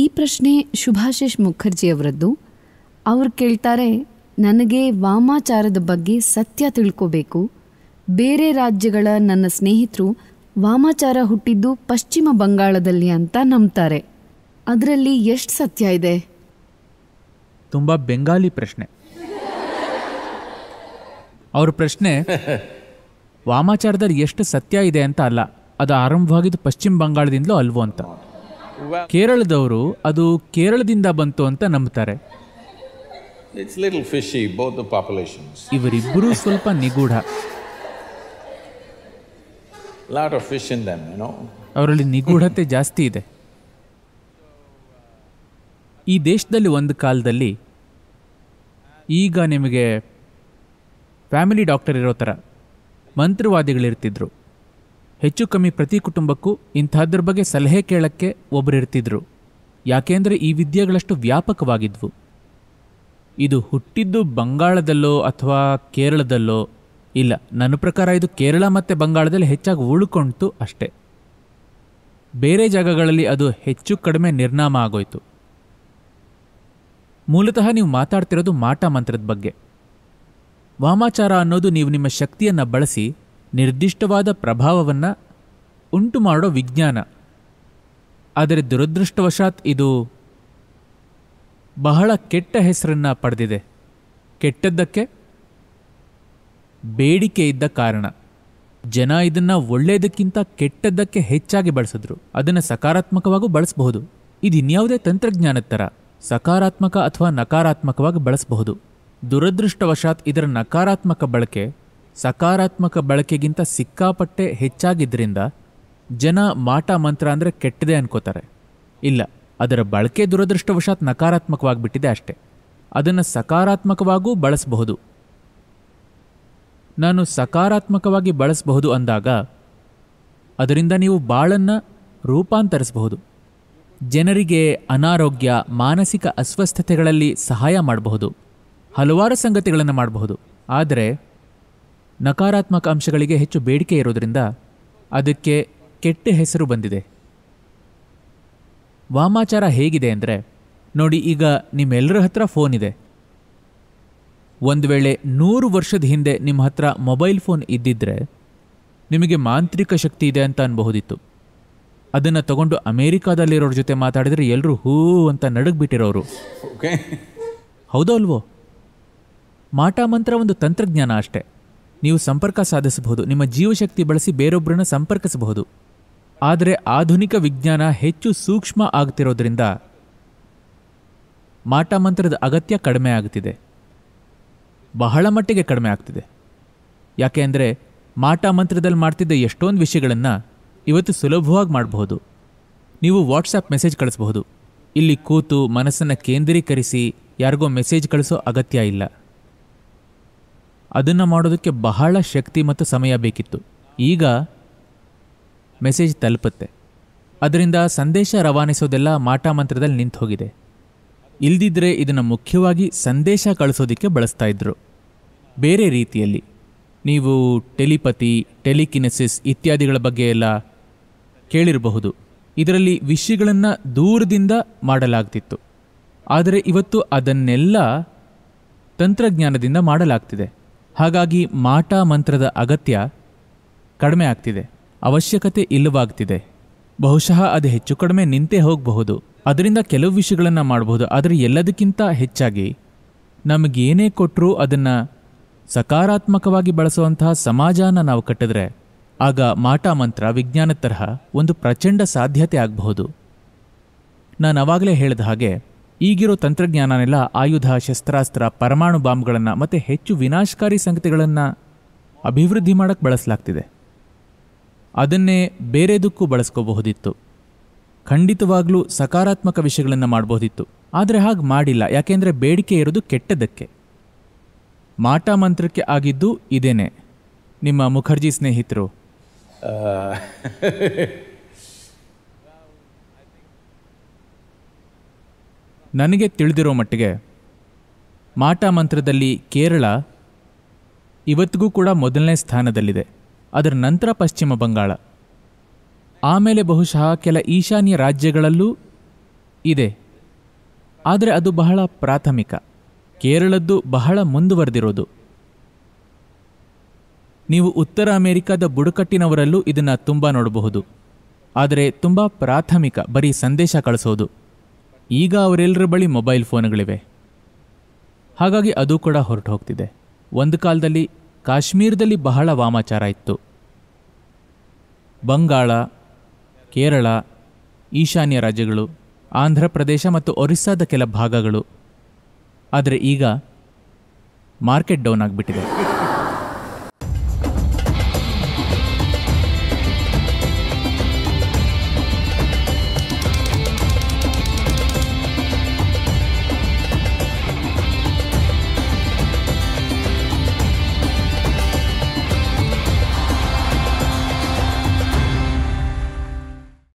ಈ ಪ್ರಶ್ನೆ ಶುಭಾಶಿಷ್ ಅವರದ್ದು ಅವರು ಕೇಳ್ತಾರೆ ನನಗೆ ವಾಮಾಚಾರದ ಬಗ್ಗೆ ಸತ್ಯ ತಿಳ್ಕೋಬೇಕು ಬೇರೆ ರಾಜ್ಯಗಳ ನನ್ನ ಸ್ನೇಹಿತರು ವಾಮಾಚಾರ ಹುಟ್ಟಿದ್ದು ಪಶ್ಚಿಮ ಬಂಗಾಳದಲ್ಲಿ ಅಂತ ನಂಬ್ತಾರೆ ಅದರಲ್ಲಿ ಎಷ್ಟು ಸತ್ಯ ಇದೆ ತುಂಬ ಬೆಂಗಾಲಿ ಪ್ರಶ್ನೆ ಅವ್ರ ಪ್ರಶ್ನೆ ವಾಮಾಚಾರದಲ್ಲಿ ಎಷ್ಟು ಸತ್ಯ ಇದೆ ಅಂತ ಅಲ್ಲ ಅದು ಆರಂಭವಾಗಿದ್ದು ಪಶ್ಚಿಮ ಬಂಗಾಳದಿಂದಲೂ ಅಲ್ವೋ ಅಂತ ಕೇರಳದವರು ಅದು ಕೇರಳದಿಂದ ಬಂತು ಅಂತ ನಂಬ್ತಾರೆ ಇವರಿಬ್ಬರು ಸ್ವಲ್ಪ ನಿಗೂಢ ಅವರಲ್ಲಿ ನಿಗೂಢತೆ ಜಾಸ್ತಿ ಇದೆ ಈ ದೇಶದಲ್ಲಿ ಒಂದು ಕಾಲದಲ್ಲಿ ಈಗ ನಿಮಗೆ ಫ್ಯಾಮಿಲಿ ಡಾಕ್ಟರ್ ಇರೋ ಥರ ಮಂತ್ರವಾದಿಗಳಿರ್ತಿದ್ರು ಹೆಚ್ಚು ಕಮ್ಮಿ ಪ್ರತಿ ಕುಟುಂಬಕ್ಕೂ ಇಂಥದ್ರ ಬಗ್ಗೆ ಸಲಹೆ ಕೇಳಕ್ಕೆ ಒಬ್ಬರಿರ್ತಿದ್ರು ಯಾಕೆಂದರೆ ಈ ವಿದ್ಯೆಗಳಷ್ಟು ವ್ಯಾಪಕವಾಗಿದ್ವು ಇದು ಹುಟ್ಟಿದ್ದು ಬಂಗಾಳದಲ್ಲೋ ಅಥವಾ ಕೇರಳದಲ್ಲೋ ಇಲ್ಲ ನನ್ನ ಪ್ರಕಾರ ಇದು ಕೇರಳ ಮತ್ತು ಬಂಗಾಳದಲ್ಲಿ ಹೆಚ್ಚಾಗಿ ಉಳ್ಕೊಂಡ್ತು ಅಷ್ಟೇ ಬೇರೆ ಜಾಗಗಳಲ್ಲಿ ಅದು ಹೆಚ್ಚು ಕಡಿಮೆ ನಿರ್ನಾಮ ಆಗೋಯ್ತು ಮೂಲತಃ ನೀವು ಮಾತಾಡ್ತಿರೋದು ಮಾಟ ಮಂತ್ರದ ಬಗ್ಗೆ ವಾಮಾಚಾರ ಅನ್ನೋದು ನೀವು ನಿಮ್ಮ ಶಕ್ತಿಯನ್ನು ಬಳಸಿ ನಿರ್ದಿಷ್ಟವಾದ ಪ್ರಭಾವವನ್ನು ಉಂಟು ಮಾಡೋ ವಿಜ್ಞಾನ ಆದರೆ ದುರದೃಷ್ಟವಶಾತ್ ಇದು ಬಹಳ ಕೆಟ್ಟ ಹೆಸರನ್ನು ಪಡೆದಿದೆ ಕೆಟ್ಟದ್ದಕ್ಕೆ ಬೇಡಿಕೆ ಇದ್ದ ಕಾರಣ ಜನ ಇದನ್ನು ಒಳ್ಳೆಯದಕ್ಕಿಂತ ಕೆಟ್ಟದ್ದಕ್ಕೆ ಹೆಚ್ಚಾಗಿ ಬಳಸಿದ್ರು ಅದನ್ನು ಸಕಾರಾತ್ಮಕವಾಗೂ ಬಳಸಬಹುದು ಇದು ಇನ್ಯಾವುದೇ ತಂತ್ರಜ್ಞಾನದ ಥರ ಸಕಾರಾತ್ಮಕ ಅಥವಾ ನಕಾರಾತ್ಮಕವಾಗಿ ಬಳಸಬಹುದು ದುರದೃಷ್ಟವಶಾತ್ ಇದರ ನಕಾರಾತ್ಮಕ ಬಳಕೆ ಸಕಾರಾತ್ಮಕ ಬಳಕೆಗಿಂತ ಸಿಕ್ಕಾಪಟ್ಟೆ ಹೆಚ್ಚಾಗಿದ್ದರಿಂದ ಜನ ಮಾಟ ಮಂತ್ರ ಅಂದರೆ ಕೆಟ್ಟದೆ ಅನ್ಕೋತಾರೆ ಇಲ್ಲ ಅದರ ಬಳಕೆ ದುರದೃಷ್ಟವಶಾತ್ ನಕಾರಾತ್ಮಕವಾಗಿಬಿಟ್ಟಿದೆ ಅಷ್ಟೆ ಅದನ್ನು ಸಕಾರಾತ್ಮಕವಾಗೂ ಬಳಸಬಹುದು ನಾನು ಸಕಾರಾತ್ಮಕವಾಗಿ ಬಳಸಬಹುದು ಅಂದಾಗ ಅದರಿಂದ ನೀವು ಬಾಳನ್ನು ರೂಪಾಂತರಿಸಬಹುದು ಜನರಿಗೆ ಅನಾರೋಗ್ಯ ಮಾನಸಿಕ ಅಸ್ವಸ್ಥತೆಗಳಲ್ಲಿ ಸಹಾಯ ಮಾಡಬಹುದು ಹಲವಾರು ಸಂಗತಿಗಳನ್ನು ಮಾಡಬಹುದು ಆದರೆ ನಕಾರಾತ್ಮಕ ಅಂಶಗಳಿಗೆ ಹೆಚ್ಚು ಬೇಡಿಕೆ ಇರೋದರಿಂದ ಅದಕ್ಕೆ ಕೆಟ್ಟ ಹೆಸರು ಬಂದಿದೆ ವಾಮಾಚಾರ ಹೇಗಿದೆ ಅಂದರೆ ನೋಡಿ ಈಗ ನಿಮ್ಮೆಲ್ಲರ ಹತ್ರ ಫೋನ್ ಇದೆ ಒಂದು ವೇಳೆ ನೂರು ವರ್ಷದ ಹಿಂದೆ ನಿಮ್ಮ ಹತ್ರ ಮೊಬೈಲ್ ಫೋನ್ ಇದ್ದಿದ್ದರೆ ನಿಮಗೆ ಮಾಂತ್ರಿಕ ಶಕ್ತಿ ಇದೆ ಅಂತ ಅನ್ಬಹುದಿತ್ತು ಅದನ್ನು ತಗೊಂಡು ಅಮೇರಿಕಾದಲ್ಲಿರೋರ ಜೊತೆ ಮಾತಾಡಿದರೆ ಎಲ್ಲರೂ ಹೂ ಅಂತ ನಡಗ್ಬಿಟ್ಟಿರೋರು ಹೌದೋ ಅಲ್ವೋ ಮಾಟ ಮಂತ್ರ ಒಂದು ತಂತ್ರಜ್ಞಾನ ಅಷ್ಟೆ ನೀವು ಸಂಪರ್ಕ ಸಾಧಿಸಬಹುದು ನಿಮ್ಮ ಜೀವಶಕ್ತಿ ಬಳಸಿ ಬೇರೊಬ್ಬರನ್ನ ಸಂಪರ್ಕಿಸಬಹುದು ಆದರೆ ಆಧುನಿಕ ವಿಜ್ಞಾನ ಹೆಚ್ಚು ಸೂಕ್ಷ್ಮ ಆಗ್ತಿರೋದ್ರಿಂದ ಮಾಟಮಂತ್ರದ ಅಗತ್ಯ ಕಡಿಮೆ ಆಗ್ತಿದೆ ಬಹಳ ಮಟ್ಟಿಗೆ ಕಡಿಮೆ ಆಗ್ತಿದೆ ಯಾಕೆ ಅಂದರೆ ಮಾಟಮಂತ್ರದಲ್ಲಿ ಮಾಡ್ತಿದ್ದ ಎಷ್ಟೊಂದು ವಿಷಯಗಳನ್ನು ಇವತ್ತು ಸುಲಭವಾಗಿ ಮಾಡಬಹುದು ನೀವು ವಾಟ್ಸಪ್ ಮೆಸೇಜ್ ಕಳಿಸಬಹುದು ಇಲ್ಲಿ ಕೂತು ಮನಸ್ಸನ್ನು ಕೇಂದ್ರೀಕರಿಸಿ ಯಾರಿಗೋ ಮೆಸೇಜ್ ಕಳಿಸೋ ಅಗತ್ಯ ಇಲ್ಲ ಅದನ್ನು ಮಾಡೋದಕ್ಕೆ ಬಹಳ ಶಕ್ತಿ ಮತ್ತು ಸಮಯ ಬೇಕಿತ್ತು ಈಗ ಮೆಸೇಜ್ ತಲುಪುತ್ತೆ ಅದರಿಂದ ಸಂದೇಶ ರವಾನಿಸೋದೆಲ್ಲ ಮಾಟ ಮಂತ್ರದಲ್ಲಿ ನಿಂತು ಹೋಗಿದೆ ಇಲ್ದಿದ್ರೆ ಇದನ್ನು ಮುಖ್ಯವಾಗಿ ಸಂದೇಶ ಕಳಿಸೋದಕ್ಕೆ ಬಳಸ್ತಾ ಇದ್ದರು ಬೇರೆ ರೀತಿಯಲ್ಲಿ ನೀವು ಟೆಲಿಪತಿ ಟೆಲಿಕಿನೆಸಿಸ್ ಇತ್ಯಾದಿಗಳ ಬಗ್ಗೆ ಎಲ್ಲ ಕೇಳಿರಬಹುದು ಇದರಲ್ಲಿ ವಿಷಯಗಳನ್ನು ದೂರದಿಂದ ಮಾಡಲಾಗ್ತಿತ್ತು ಆದರೆ ಇವತ್ತು ಅದನ್ನೆಲ್ಲ ತಂತ್ರಜ್ಞಾನದಿಂದ ಮಾಡಲಾಗ್ತಿದೆ ಹಾಗಾಗಿ ಮಾಟ ಮಂತ್ರದ ಅಗತ್ಯ ಕಡಿಮೆ ಆಗ್ತಿದೆ ಅವಶ್ಯಕತೆ ಇಲ್ಲವಾಗ್ತಿದೆ ಬಹುಶಃ ಅದು ಹೆಚ್ಚು ಕಡಿಮೆ ನಿಂತೇ ಹೋಗಬಹುದು ಅದರಿಂದ ಕೆಲವು ವಿಷಯಗಳನ್ನು ಮಾಡಬಹುದು ಆದರೆ ಎಲ್ಲದಕ್ಕಿಂತ ಹೆಚ್ಚಾಗಿ ನಮಗೇನೇ ಕೊಟ್ಟರೂ ಅದನ್ನು ಸಕಾರಾತ್ಮಕವಾಗಿ ಬಳಸುವಂತಹ ಸಮಾಜನ ನಾವು ಕಟ್ಟಿದ್ರೆ ಆಗ ಮಾಟ ಮಂತ್ರ ವಿಜ್ಞಾನ ತರಹ ಒಂದು ಪ್ರಚಂಡ ಸಾಧ್ಯತೆ ಆಗಬಹುದು ನಾನು ಅವಾಗಲೇ ಹೇಳಿದ ಹಾಗೆ ಈಗಿರೋ ತಂತ್ರಜ್ಞಾನನೆಲ್ಲ ಆಯುಧ ಶಸ್ತ್ರಾಸ್ತ್ರ ಪರಮಾಣು ಬಾಂಬ್ಗಳನ್ನು ಮತ್ತು ಹೆಚ್ಚು ವಿನಾಶಕಾರಿ ಸಂಗತಿಗಳನ್ನು ಅಭಿವೃದ್ಧಿ ಮಾಡೋಕ್ಕೆ ಬಳಸಲಾಗ್ತಿದೆ ಅದನ್ನೇ ಬೇರೆದಕ್ಕೂ ಬಳಸ್ಕೋಬಹುದಿತ್ತು ಖಂಡಿತವಾಗ್ಲೂ ಸಕಾರಾತ್ಮಕ ವಿಷಯಗಳನ್ನು ಮಾಡಬಹುದಿತ್ತು ಆದರೆ ಹಾಗೆ ಮಾಡಿಲ್ಲ ಯಾಕೆಂದರೆ ಬೇಡಿಕೆ ಇರೋದು ಕೆಟ್ಟದಕ್ಕೆ ಮಾಟ ಮಂತ್ರಕ್ಕೆ ಆಗಿದ್ದು ಇದೇನೆ ನಿಮ್ಮ ಮುಖರ್ಜಿ ಸ್ನೇಹಿತರು ನನಗೆ ತಿಳಿದಿರೋ ಮಟ್ಟಿಗೆ ಮಾಟ ಮಂತ್ರದಲ್ಲಿ ಕೇರಳ ಇವತ್ತಿಗೂ ಕೂಡ ಮೊದಲನೇ ಸ್ಥಾನದಲ್ಲಿದೆ ಅದರ ನಂತರ ಪಶ್ಚಿಮ ಬಂಗಾಳ ಆಮೇಲೆ ಬಹುಶಃ ಕೆಲ ಈಶಾನ್ಯ ರಾಜ್ಯಗಳಲ್ಲೂ ಇದೆ ಆದರೆ ಅದು ಬಹಳ ಪ್ರಾಥಮಿಕ ಕೇರಳದ್ದು ಬಹಳ ಮುಂದುವರೆದಿರೋದು ನೀವು ಉತ್ತರ ಅಮೆರಿಕಾದ ಬುಡಕಟ್ಟಿನವರಲ್ಲೂ ಇದನ್ನು ತುಂಬ ನೋಡಬಹುದು ಆದರೆ ತುಂಬ ಪ್ರಾಥಮಿಕ ಬರೀ ಸಂದೇಶ ಕಳಿಸೋದು ಈಗ ಅವರೆಲ್ಲರ ಬಳಿ ಮೊಬೈಲ್ ಫೋನ್ಗಳಿವೆ ಹಾಗಾಗಿ ಅದು ಕೂಡ ಹೊರಟು ಹೋಗ್ತಿದೆ ಒಂದು ಕಾಲದಲ್ಲಿ ಕಾಶ್ಮೀರದಲ್ಲಿ ಬಹಳ ವಾಮಾಚಾರ ಇತ್ತು ಬಂಗಾಳ ಕೇರಳ ಈಶಾನ್ಯ ರಾಜ್ಯಗಳು ಆಂಧ್ರ ಪ್ರದೇಶ ಮತ್ತು ಒರಿಸ್ಸಾದ ಕೆಲ ಭಾಗಗಳು ಆದರೆ ಈಗ ಮಾರ್ಕೆಟ್ ಡೌನ್ ಆಗಿಬಿಟ್ಟಿದೆ